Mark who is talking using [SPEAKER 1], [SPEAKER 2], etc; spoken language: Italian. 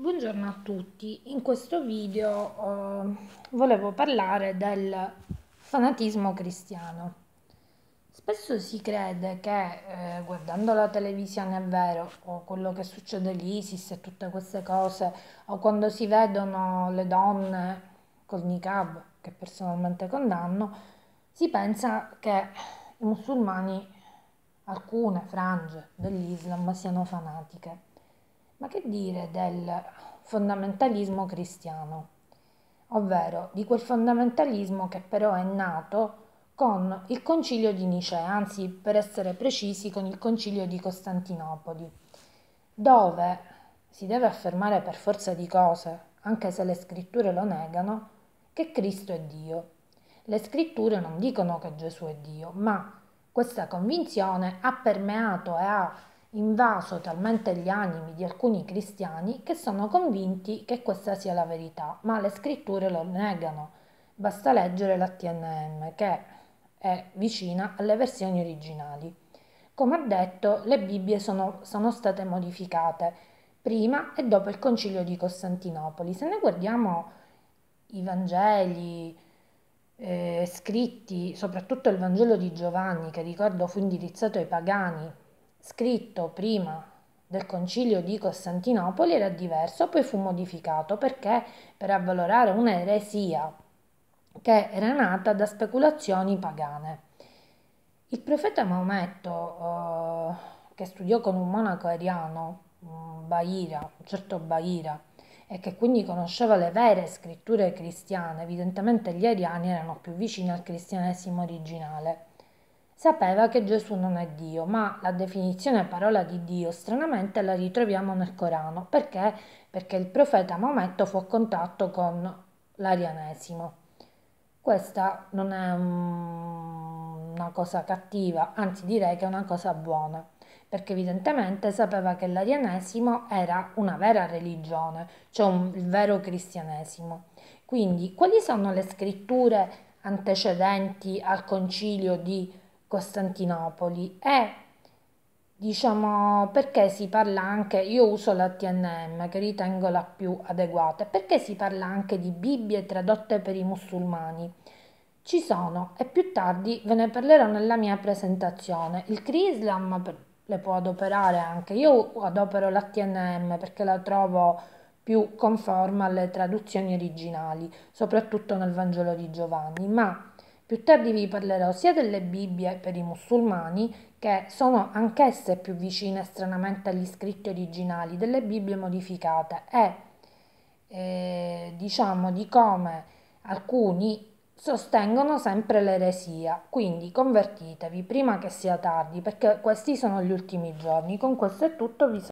[SPEAKER 1] Buongiorno a tutti, in questo video eh, volevo parlare del fanatismo cristiano. Spesso si crede che eh, guardando la televisione è vero, o quello che succede all'ISIS e tutte queste cose, o quando si vedono le donne col niqab, che personalmente condanno, si pensa che i musulmani, alcune frange dell'Islam, siano fanatiche. Ma che dire del fondamentalismo cristiano? Ovvero di quel fondamentalismo che però è nato con il concilio di Nicea, anzi per essere precisi con il concilio di Costantinopoli, dove si deve affermare per forza di cose, anche se le scritture lo negano, che Cristo è Dio. Le scritture non dicono che Gesù è Dio, ma questa convinzione ha permeato e ha invaso talmente gli animi di alcuni cristiani che sono convinti che questa sia la verità, ma le scritture lo negano. Basta leggere la TNM che è vicina alle versioni originali. Come detto, le Bibbie sono, sono state modificate prima e dopo il concilio di Costantinopoli. Se ne guardiamo i Vangeli, eh, scritti, soprattutto il Vangelo di Giovanni, che ricordo fu indirizzato ai pagani scritto prima del concilio di Costantinopoli era diverso, poi fu modificato perché per avvalorare un'eresia che era nata da speculazioni pagane. Il profeta Maometto, eh, che studiò con un monaco ariano, Baira, un certo Baira, e che quindi conosceva le vere scritture cristiane, evidentemente gli ariani erano più vicini al cristianesimo originale sapeva che Gesù non è Dio, ma la definizione parola di Dio stranamente la ritroviamo nel Corano. Perché? Perché il profeta Maometto fu a contatto con l'arianesimo. Questa non è una cosa cattiva, anzi direi che è una cosa buona, perché evidentemente sapeva che l'arianesimo era una vera religione, cioè un, il vero cristianesimo. Quindi, quali sono le scritture antecedenti al concilio di Costantinopoli e diciamo perché si parla anche, io uso la TNM che ritengo la più adeguata, perché si parla anche di Bibbie tradotte per i musulmani. Ci sono e più tardi ve ne parlerò nella mia presentazione. Il Crislam le può adoperare anche, io adopero la TNM perché la trovo più conforme alle traduzioni originali, soprattutto nel Vangelo di Giovanni, ma più tardi vi parlerò sia delle Bibbie per i musulmani, che sono anch'esse più vicine stranamente agli scritti originali, delle Bibbie modificate e eh, diciamo di come alcuni sostengono sempre l'eresia, quindi convertitevi prima che sia tardi perché questi sono gli ultimi giorni. Con questo è tutto, vi